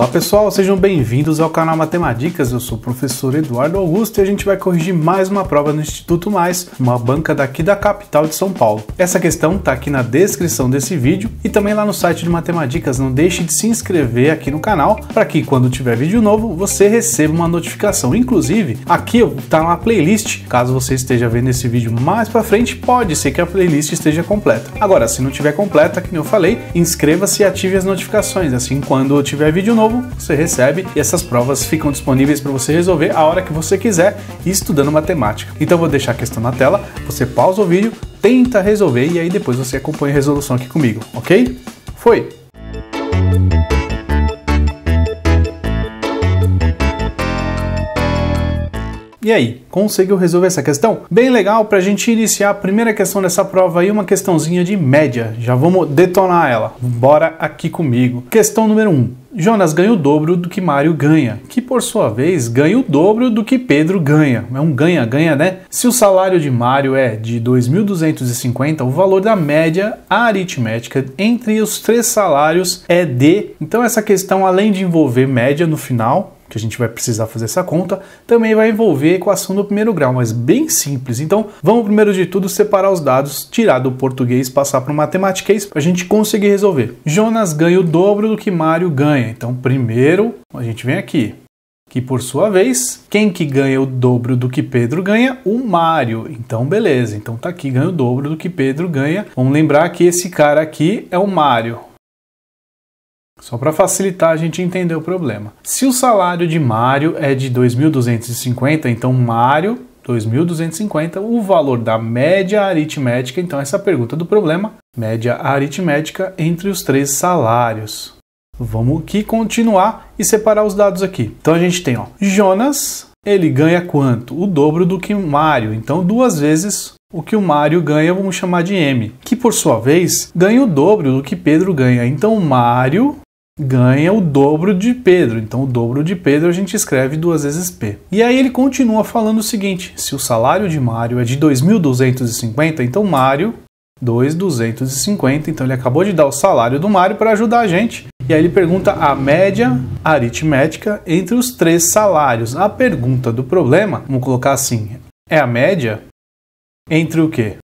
Olá pessoal, sejam bem-vindos ao canal Matemáticas. Eu sou o professor Eduardo Augusto e a gente vai corrigir mais uma prova no Instituto Mais, uma banca daqui da capital de São Paulo. Essa questão está aqui na descrição desse vídeo e também lá no site de Matemáticas. Não deixe de se inscrever aqui no canal para que quando tiver vídeo novo você receba uma notificação. Inclusive, aqui está uma playlist. Caso você esteja vendo esse vídeo mais para frente, pode ser que a playlist esteja completa. Agora, se não tiver completa, que eu falei, inscreva-se e ative as notificações. Assim, quando tiver vídeo novo, novo, você recebe e essas provas ficam disponíveis para você resolver a hora que você quiser estudando matemática. Então vou deixar a questão na tela, você pausa o vídeo, tenta resolver e aí depois você acompanha a resolução aqui comigo, ok? Foi! E aí, conseguiu resolver essa questão? Bem legal para a gente iniciar a primeira questão dessa prova aí, uma questãozinha de média. Já vamos detonar ela. Bora aqui comigo. Questão número 1. Um. Jonas ganha o dobro do que Mário ganha, que por sua vez ganha o dobro do que Pedro ganha. É um ganha-ganha, né? Se o salário de Mário é de 2.250, o valor da média aritmética entre os três salários é de. Então essa questão, além de envolver média no final, que a gente vai precisar fazer essa conta, também vai envolver equação do primeiro grau, mas bem simples. Então, vamos primeiro de tudo separar os dados, tirar do português, passar para o matematiquês é para a gente conseguir resolver. Jonas ganha o dobro do que Mário ganha. Então, primeiro, a gente vem aqui. Que por sua vez, quem que ganha o dobro do que Pedro ganha? O Mário. Então, beleza. Então tá aqui, ganha o dobro do que Pedro ganha. Vamos lembrar que esse cara aqui é o Mário. Só para facilitar a gente entender o problema. Se o salário de Mário é de 2.250, então Mário 2.250, o valor da média aritmética, então essa é a pergunta do problema, média aritmética entre os três salários. Vamos aqui continuar e separar os dados aqui. Então a gente tem, ó, Jonas, ele ganha quanto? O dobro do que o Mário, então duas vezes o que o Mário ganha, vamos chamar de M, que por sua vez ganha o dobro do que Pedro ganha. Então Mário ganha o dobro de Pedro. Então, o dobro de Pedro a gente escreve duas vezes P. E aí ele continua falando o seguinte: se o salário de Mário é de 2.250, então Mário 2.250, então ele acabou de dar o salário do Mário para ajudar a gente. E aí ele pergunta a média aritmética entre os três salários. A pergunta do problema, vamos colocar assim, é a média entre o quê?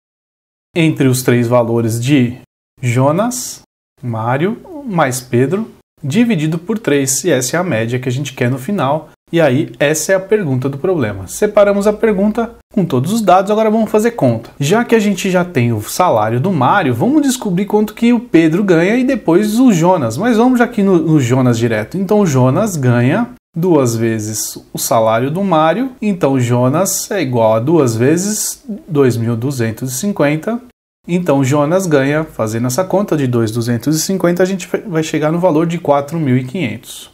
Entre os três valores de Jonas, Mário mais Pedro dividido por 3, e essa é a média que a gente quer no final. E aí, essa é a pergunta do problema. Separamos a pergunta com todos os dados, agora vamos fazer conta. Já que a gente já tem o salário do Mário, vamos descobrir quanto que o Pedro ganha e depois o Jonas. Mas vamos aqui no, no Jonas direto. Então, o Jonas ganha duas vezes o salário do Mário, então Jonas é igual a duas vezes 2.250 então Jonas ganha, fazendo essa conta de 2,250, a gente vai chegar no valor de 4.500.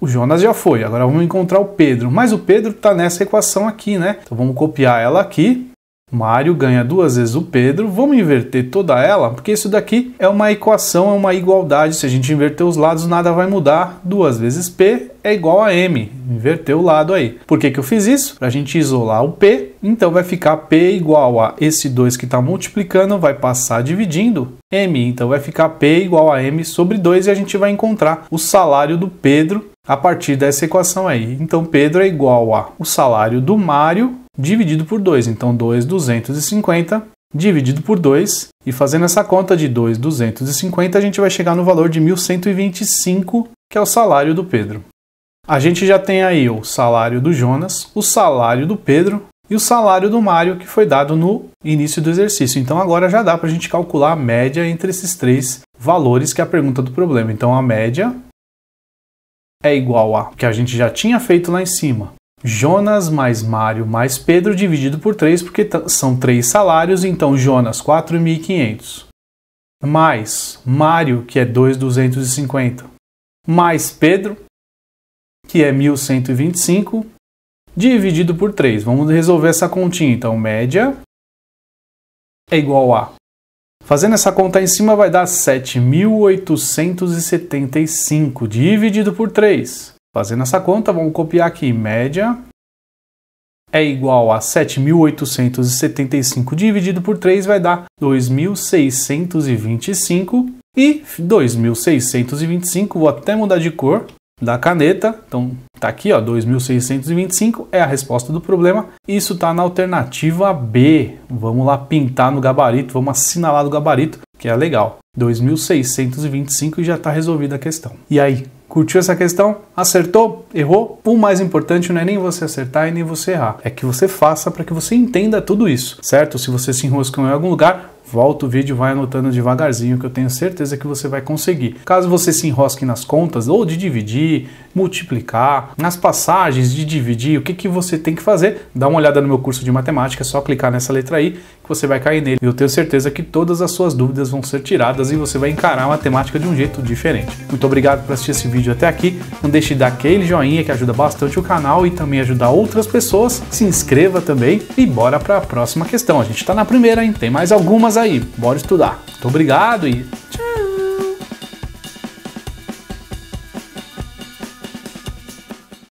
O Jonas já foi, agora vamos encontrar o Pedro. Mas o Pedro está nessa equação aqui, né? Então vamos copiar ela aqui Mário ganha duas vezes o Pedro, vamos inverter toda ela, porque isso daqui é uma equação, é uma igualdade. Se a gente inverter os lados, nada vai mudar. Duas vezes P é igual a M. Inverter o lado aí. Por que, que eu fiz isso? Para a gente isolar o P, então vai ficar P igual a esse 2 que está multiplicando, vai passar dividindo M. Então vai ficar P igual a M sobre 2 e a gente vai encontrar o salário do Pedro a partir dessa equação aí. Então Pedro é igual a o salário do Mário dividido por 2. Então, 2,250 dividido por 2. E fazendo essa conta de 2,250, a gente vai chegar no valor de 1.125, que é o salário do Pedro. A gente já tem aí o salário do Jonas, o salário do Pedro e o salário do Mário, que foi dado no início do exercício. Então, agora já dá para a gente calcular a média entre esses três valores, que é a pergunta do problema. Então, a média é igual a que a gente já tinha feito lá em cima, Jonas mais Mário mais Pedro dividido por 3, porque tá, são três salários, então Jonas 4.500. Mais Mário, que é 2.250. Mais Pedro, que é 1.125, dividido por 3. Vamos resolver essa continha. Então, média é igual a Fazendo essa conta em cima vai dar 7.875 dividido por 3. Fazendo essa conta, vamos copiar aqui média é igual a 7.875 dividido por 3 vai dar 2.625 e 2.625, vou até mudar de cor da caneta, então tá aqui ó, 2.625 é a resposta do problema, isso tá na alternativa B, vamos lá pintar no gabarito, vamos assinalar no gabarito, que é legal, 2.625 e já tá resolvida a questão. E aí, Curtiu essa questão? Acertou? Errou? O mais importante não é nem você acertar e nem você errar, é que você faça para que você entenda tudo isso, certo? Se você se enroscou em algum lugar, Volta o vídeo e vai anotando devagarzinho que eu tenho certeza que você vai conseguir. Caso você se enrosque nas contas ou de dividir, multiplicar, nas passagens de dividir, o que, que você tem que fazer? Dá uma olhada no meu curso de matemática, é só clicar nessa letra aí que você vai cair nele. Eu tenho certeza que todas as suas dúvidas vão ser tiradas e você vai encarar a matemática de um jeito diferente. Muito obrigado por assistir esse vídeo até aqui. Não deixe de dar aquele joinha que ajuda bastante o canal e também ajudar outras pessoas. Se inscreva também e bora para a próxima questão. A gente está na primeira, hein? Tem mais algumas aí, bora estudar. Muito então, obrigado e tchau.